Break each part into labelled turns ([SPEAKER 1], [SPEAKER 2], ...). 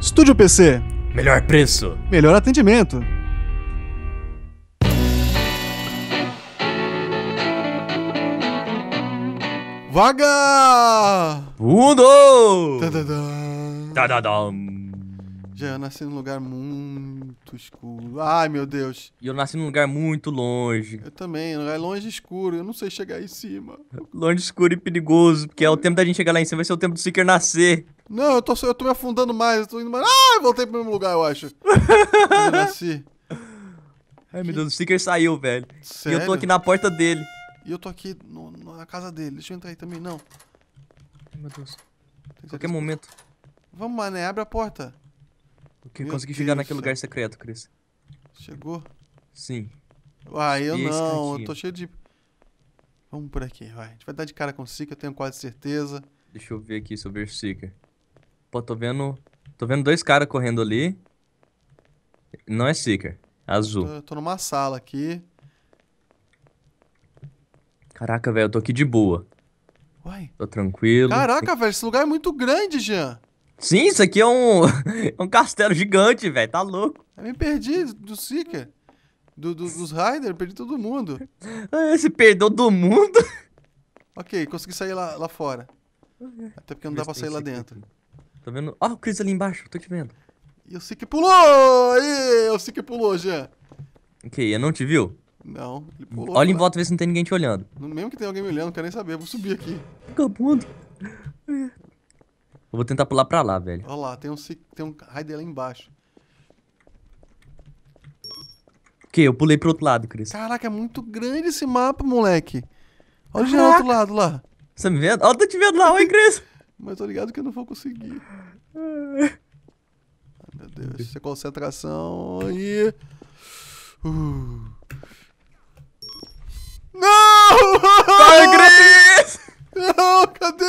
[SPEAKER 1] Estúdio PC.
[SPEAKER 2] Melhor preço.
[SPEAKER 1] Melhor atendimento. Vaga! Mundo! Tadadam. Tadadam. Já eu nasci num lugar muito escuro. Ai, meu Deus.
[SPEAKER 2] E eu nasci num lugar muito longe. Eu
[SPEAKER 1] também, um lugar longe escuro. Eu não sei chegar em cima.
[SPEAKER 2] Longe escuro e perigoso, porque é o tempo da gente chegar lá em cima, vai ser o tempo do Seeker nascer.
[SPEAKER 1] Não, eu tô, eu tô me afundando mais, eu tô indo mais. Ah, voltei pro mesmo lugar, eu acho. eu nasci.
[SPEAKER 2] Ai, meu Deus, o Seeker saiu, velho. Sério? E eu tô aqui na porta
[SPEAKER 1] dele. E eu tô aqui no, na casa dele. Deixa eu entrar aí também, não. Ai, meu Deus. Qualquer momento. Vamos, mané, abre a porta.
[SPEAKER 2] Que Meu consegui Deus chegar naquele lugar secreto, Cris. Chegou? Sim. Ah, eu é não. Eu tô cheio
[SPEAKER 1] de. Vamos por aqui, vai. A gente vai dar de cara com o Seeker, eu tenho quase certeza.
[SPEAKER 2] Deixa eu ver aqui se eu vejo o Seeker. Pô, tô vendo. Tô vendo dois caras correndo ali. Não é Seeker. É azul. Eu
[SPEAKER 1] tô numa sala aqui.
[SPEAKER 2] Caraca, velho, eu tô aqui de boa. Uai. Tô tranquilo. Caraca,
[SPEAKER 1] velho, esse lugar é muito grande, Jean.
[SPEAKER 2] Sim, isso aqui é um, é um castelo gigante, velho. Tá louco.
[SPEAKER 1] Eu me perdi do Seeker. Do, do, dos Rider, perdi todo mundo. Ah, você perdeu do mundo? Ok, consegui sair lá, lá fora. Até porque não dá pra sair lá dentro. Tá vendo? Ó, oh, ah, o Chris ali embaixo, tô te vendo. E o que pulou! E o que pulou, Jean.
[SPEAKER 2] Ok, eu não te viu? Não, ele pulou. Olha em volta ver vê se não tem ninguém te olhando.
[SPEAKER 1] Mesmo que tenha alguém me olhando, não quero nem saber, vou subir aqui.
[SPEAKER 2] Vagabundo. Eu vou tentar pular pra lá, velho.
[SPEAKER 1] Olha lá, tem um, tem um lá embaixo.
[SPEAKER 2] O quê? Eu pulei pro outro lado, Cris.
[SPEAKER 1] Caraca, é muito grande esse mapa, moleque. Olha Caraca. o outro lado lá. Você tá me vendo? Olha, eu tô te vendo lá, oi, Cris. Mas tô ligado que eu não vou conseguir. Ai, meu Deus. essa é concentração. Aí. Uh. Não! Vai, Cris! Não, cadê?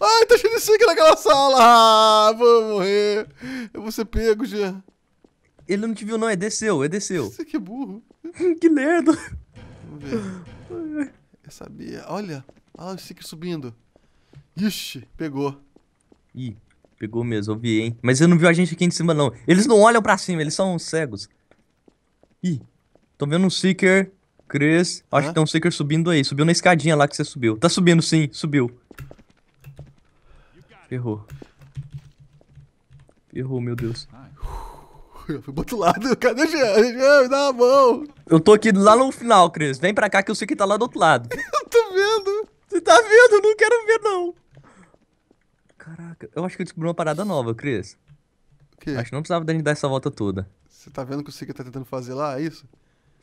[SPEAKER 1] Ai, tá cheio de sangue
[SPEAKER 2] naquela sala. Ah, vou morrer. Eu vou ser pego, Jean. Ele não te viu, não. É desceu, é desceu. Você que é burro. que merda.
[SPEAKER 1] Vamos ver. Eu sabia. Olha. Olha o seeker subindo. Ixi, pegou.
[SPEAKER 2] Ih, pegou mesmo. Eu vi, hein. Mas eu não vi a gente aqui em cima, não. Eles não olham pra cima. Eles são cegos. Ih, tô vendo um Seeker Cris, acho Hã? que tem um Seeker subindo aí. Subiu na escadinha lá que você subiu. Tá subindo sim, subiu. Ferrou. Ferrou, meu Deus. Eu fui pro
[SPEAKER 1] outro lado. Cadê o Jean? Jean, me dá a mão.
[SPEAKER 2] Eu tô aqui lá no final, Cris. Vem pra cá que o seeker tá lá do outro lado. eu tô vendo. Você tá vendo? Eu não quero ver, não. Caraca, eu acho que eu descobri uma parada nova, Cris. O quê? Acho que não precisava da gente dar essa volta toda. Você tá vendo o que o seeker tá tentando fazer lá, é isso?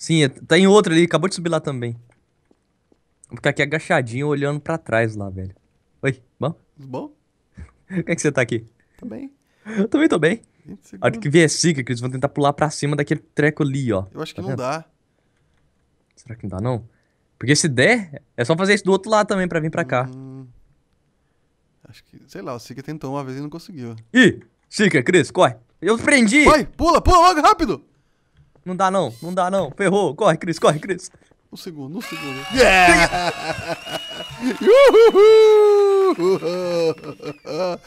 [SPEAKER 2] Sim, é, tem outro ali, acabou de subir lá também. Vou ficar aqui agachadinho olhando pra trás lá, velho. Oi, bom? Bom? Como é que você tá aqui? Tô bem. Eu também tô bem. A hora que vier Seeker, é eles vão tentar pular pra cima daquele treco ali, ó. Eu acho tá que tá não vendo? dá. Será que não dá, não? Porque se der, é só fazer isso do outro lado também pra vir pra cá. Hum,
[SPEAKER 1] acho que, sei lá, o Seeker tentou uma vez e não conseguiu.
[SPEAKER 2] Ih, Seeker, Cris, corre. Eu prendi! Vai,
[SPEAKER 1] pula, pula logo, rápido!
[SPEAKER 2] Não dá não, não dá não. Ferrou. Corre, Cris, corre, Cris. Um segundo, um segundo. Yeah!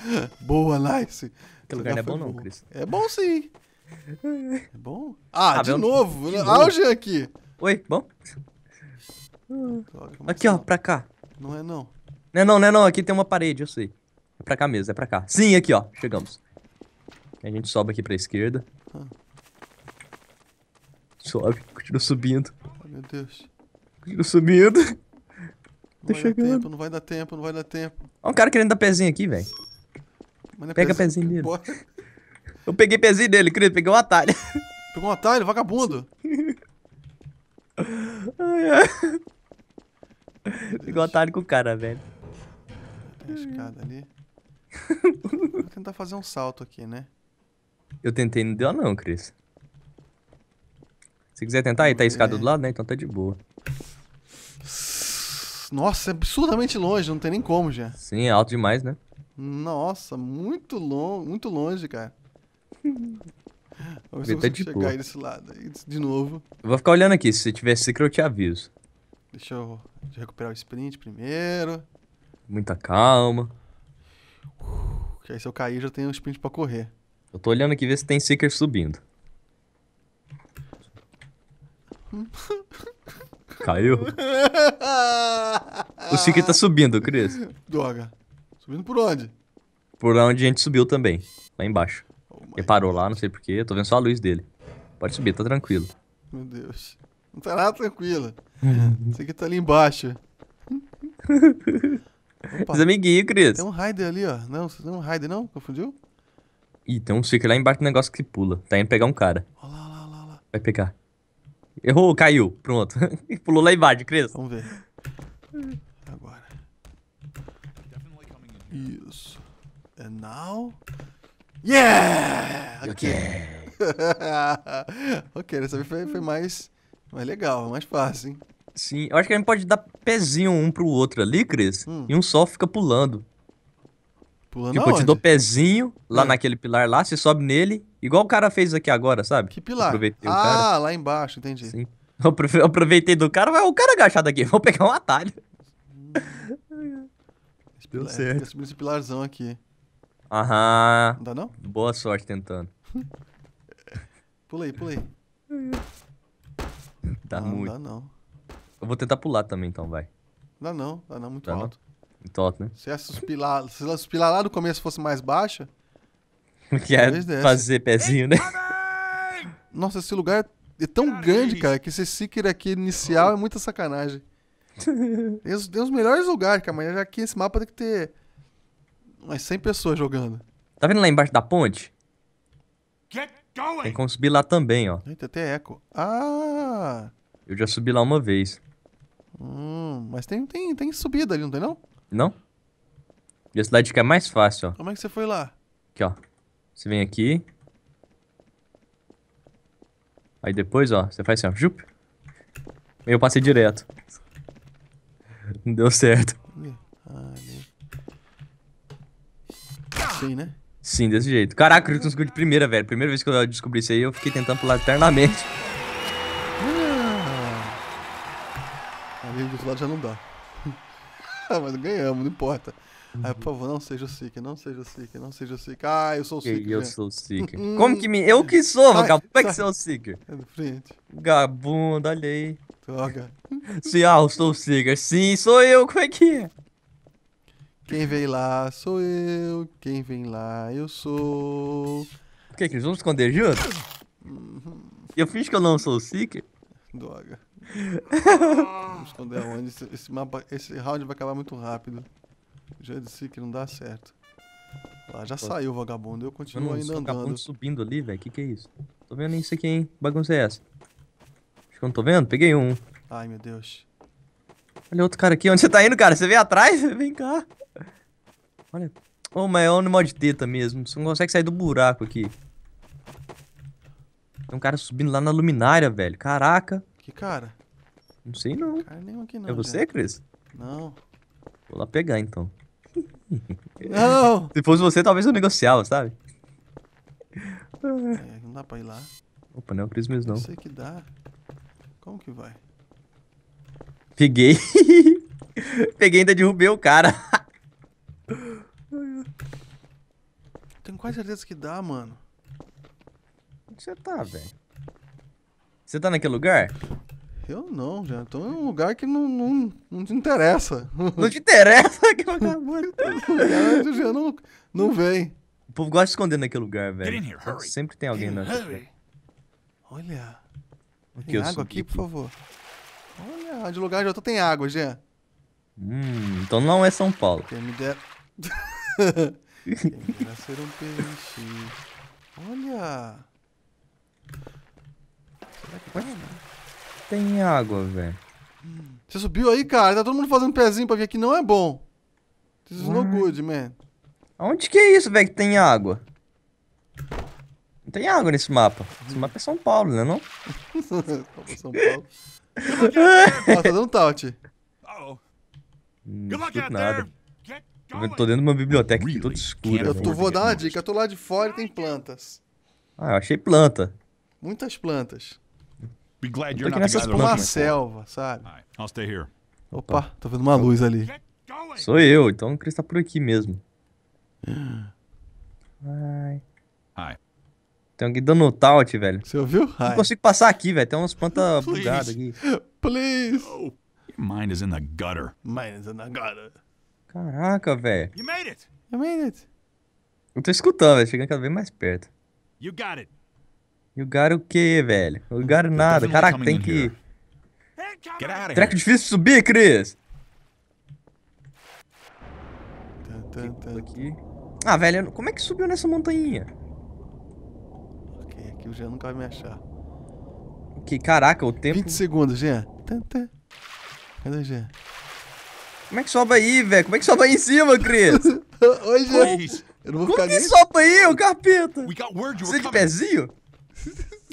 [SPEAKER 1] Boa, Nice. Aquele lugar não é bom, não, Cris. É bom sim. É bom?
[SPEAKER 2] Ah, ah de, novo. de novo. o Jean aqui. Oi, bom? Aqui, ó, pra cá. Não é não. Não é não, não é não. Aqui tem uma parede, eu sei. É pra cá mesmo, é pra cá. Sim, aqui, ó. Chegamos. A gente sobe aqui pra esquerda. Ah. Sobe, continua subindo.
[SPEAKER 1] Oh, meu Deus.
[SPEAKER 2] Continua subindo. Não tá chegando. Tempo, não vai dar tempo, não vai dar tempo. Olha um cara querendo dar pezinho aqui, velho. É Pega pezinho, pezinho dele. Eu peguei pezinho dele, querido, peguei um atalho. Pegou um atalho, vagabundo. ai, ai. Pegou um atalho com o cara, velho. Tem escada ali.
[SPEAKER 1] Vou tentar fazer um salto aqui, né?
[SPEAKER 2] Eu tentei, não deu não, Cris. Se quiser tentar, aí tá a é. escada do lado, né? Então tá de boa.
[SPEAKER 1] Nossa, é absurdamente longe, não tem nem como já.
[SPEAKER 2] Sim, é alto demais, né?
[SPEAKER 1] Nossa, muito longe, muito longe, cara. Vamos tá ver se eu de chegar aí desse lado. De novo.
[SPEAKER 2] Eu vou ficar olhando aqui, se tiver secret eu te aviso.
[SPEAKER 1] Deixa eu recuperar o sprint primeiro.
[SPEAKER 2] Muita calma.
[SPEAKER 1] Que aí se eu cair já tenho um sprint pra correr.
[SPEAKER 2] Eu tô olhando aqui ver se tem seeker subindo. Caiu? o Sique tá subindo, Cris.
[SPEAKER 1] Droga. Subindo por onde?
[SPEAKER 2] Por onde a gente subiu também. Lá embaixo. Oh Ele parou lá, não sei porquê. Tô vendo só a luz dele. Pode subir, tá tranquilo.
[SPEAKER 1] Meu Deus. Não tá nada tranquilo. Esse aqui tá ali embaixo. Os amiguinhos, Cris. Tem um raider ali, ó. Não, você tem um raider não? Confundiu?
[SPEAKER 2] Ih, tem um Sique lá embaixo do negócio que pula. Tá indo pegar um cara. Olha lá, olha lá, olha lá. Vai pegar. Errou, caiu. Pronto. Pulou lá embaixo, Cris. Vamos ver. Agora. Isso.
[SPEAKER 1] And now... Yeah! Ok. ok, dessa vez foi, foi mais, mais legal, mais fácil, hein?
[SPEAKER 2] Sim, eu acho que a gente pode dar pezinho um pro outro ali, Cris. Hum. E um só fica pulando. Pulando tipo, eu te dou pezinho lá é. naquele pilar lá, você sobe nele, igual o cara fez aqui agora, sabe? Que pilar? Aproveitei ah, o cara. Ah, lá embaixo, entendi. Sim. Eu aproveitei do cara, vai o cara agachado aqui, vou pegar um atalho. Hum. Esse Deu certo. subir
[SPEAKER 1] esse pilarzão
[SPEAKER 2] aqui. Aham. Não dá não? Boa sorte tentando.
[SPEAKER 1] pulei, pulei.
[SPEAKER 2] Dá tá não, muito. Não dá não. Eu vou tentar pular também então, vai.
[SPEAKER 1] Dá não, dá não, muito dá alto. Tottenham. Né? Se essas pilar, se as pilar lá do começo fosse mais baixa,
[SPEAKER 2] que é fazer pezinho, né?
[SPEAKER 1] Nossa, esse lugar é, é tão grande, cara, que esse seeker aqui inicial é muita sacanagem. Tem os, tem os melhores lugares, cara, mas aqui esse mapa tem que ter umas 100 pessoas jogando.
[SPEAKER 2] Tá vendo lá embaixo da ponte? Tem como subir lá também, ó.
[SPEAKER 1] Tem até eco. Ah!
[SPEAKER 2] Eu já subi lá uma vez.
[SPEAKER 1] Hum, mas tem, tem, tem subida ali, não tem não?
[SPEAKER 2] Não? E a cidade fica mais fácil, ó. Como
[SPEAKER 1] é que você foi lá?
[SPEAKER 2] Aqui, ó. Você vem aqui. Aí depois, ó, você faz assim, ó. Jup. Eu passei direto. Não deu certo. Sim, né? Sim, desse jeito. Caraca, eu conseguiu de primeira, velho. Primeira vez que eu descobri isso aí, eu fiquei tentando pular eternamente.
[SPEAKER 1] Ah, do outro lado já não dá. Ah, mas ganhamos, não importa. Aí, uhum. por favor, não seja o Sick, não seja o Sick, não seja o Sick. Ah, eu sou o Sick. Eu sou o Sick. Hum. Como que me. Eu que sou, vagabundo. Como é que você é o Sick? É do frente.
[SPEAKER 2] Gabundo, olha aí. Droga. Sim, ah, eu sou o Sick. Sim, sou eu. Como é que é?
[SPEAKER 1] Quem vem lá sou eu. Quem vem lá eu sou. O
[SPEAKER 2] que, que eles vão esconder juntos? Uhum. Eu fiz que eu não sou o Sick? Droga. esconder aonde?
[SPEAKER 1] Esse, esse, mapa, esse round vai acabar muito rápido. Já disse que não dá certo.
[SPEAKER 2] Lá ah, já saiu o vagabundo, eu continuo Mano, ainda andando. vagabundo subindo ali, velho. Que que é isso? Tô vendo isso aqui, hein? Bagunça é essa? Acho que eu não tô vendo. Peguei um.
[SPEAKER 1] Ai, meu Deus.
[SPEAKER 2] Olha outro cara aqui. Onde você tá indo, cara? Você veio atrás? Vem cá. Olha. Ô, oh, mas é no de teta mesmo. Você não consegue sair do buraco aqui. Tem um cara subindo lá na luminária, velho. Caraca. Que cara? Não sei não. Cara, nenhum aqui não. É você, já. Cris? Não. Vou lá pegar então. Não! Se fosse você, talvez eu negociava, sabe?
[SPEAKER 1] É, não dá pra ir lá.
[SPEAKER 2] Opa, não é o Cris mesmo não. Eu sei que dá. Como que vai? Peguei. Peguei ainda derrubei o cara. Tenho quase
[SPEAKER 1] certeza que dá, mano. Onde você tá, velho?
[SPEAKER 2] Você tá naquele lugar?
[SPEAKER 1] Eu não, já tô em um lugar que não, não, não te interessa. Não te interessa que eu acabou de ter. já não,
[SPEAKER 2] não vem. O povo gosta de esconder naquele lugar, velho. Here, Sempre tem alguém na. Olha. O
[SPEAKER 1] que tem água aqui, por favor. Olha, de lugar já tô tem água, Jean.
[SPEAKER 2] Hum, então não é São Paulo.
[SPEAKER 1] Quem me dera. Quem ser um peixe. Olha.
[SPEAKER 2] Será que pode? tem água, velho. Você
[SPEAKER 1] subiu aí, cara? Tá todo mundo fazendo pezinho pra ver que Não é bom. This is no good, man.
[SPEAKER 2] Onde que é isso, velho, que tem água? Não tem água nesse mapa. Esse mapa é São Paulo, né, não? São Paulo. Ó, tá dando taut. Não escuto nada. Eu tô dentro de uma biblioteca aqui, toda escura. Eu né? tô, vou dar
[SPEAKER 1] uma dica. Eu tô lá de fora e tem plantas.
[SPEAKER 2] Ah, eu achei planta.
[SPEAKER 1] Muitas plantas. Be glad you're not the guy that selva, sabe? I'll stay here.
[SPEAKER 2] Opa, tô vendo uma luz ali. Sou eu, então o Chris tá por aqui mesmo. Ai. Ai. Tem alguém dando taut, velho. Você ouviu? Não consigo passar aqui, velho. Tem umas plantas bugadas aqui. Please. Oh, your mind is in the gutter.
[SPEAKER 1] Mine is in the gutter.
[SPEAKER 2] Caraca, velho. You
[SPEAKER 1] made it. You made it.
[SPEAKER 2] Eu tô escutando, velho. Chegando cada vez mais perto. You got it. E o Garo o quê, velho? O Garo nada. Caraca, tem que... Treco é difícil de subir, Cris!
[SPEAKER 1] Aqui. Ah,
[SPEAKER 2] velho, como é que subiu nessa montanha?
[SPEAKER 1] Ok, aqui o Jean nunca vai me achar.
[SPEAKER 2] Que caraca, o tempo... 20 segundos, Jean. Cadê o Jean? Como é que sobe aí, velho? Como é que sobe aí em cima, Cris? Oi, Jean. Eu não vou Como ficar que nem... sobe aí, ô carpeta? Você de pezinho?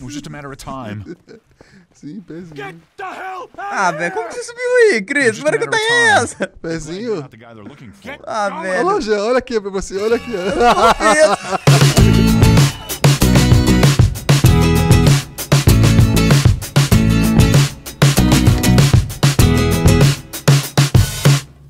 [SPEAKER 2] It was just a
[SPEAKER 1] matter of time. Sim, pezinho. Get the hell ah, velho, como que você subiu aí, Cris? Como era que eu tenho essa? Pezinho. Ah, velho. Olha, olha aqui pra você, olha aqui.